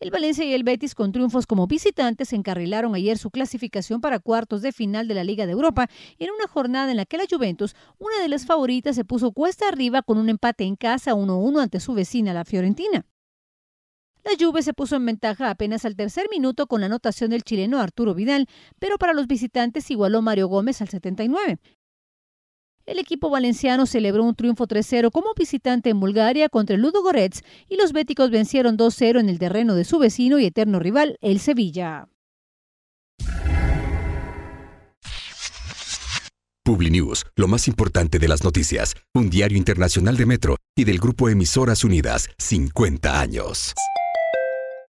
El Valencia y el Betis, con triunfos como visitantes, encarrilaron ayer su clasificación para cuartos de final de la Liga de Europa en una jornada en la que la Juventus, una de las favoritas, se puso cuesta arriba con un empate en casa 1-1 ante su vecina, la Fiorentina. La Juve se puso en ventaja apenas al tercer minuto con la anotación del chileno Arturo Vidal, pero para los visitantes igualó Mario Gómez al 79. El equipo valenciano celebró un triunfo 3-0 como visitante en Bulgaria contra el Ludo Goretz y los béticos vencieron 2-0 en el terreno de su vecino y eterno rival, el Sevilla. PubliNews, lo más importante de las noticias, un diario internacional de Metro y del grupo Emisoras Unidas, 50 años.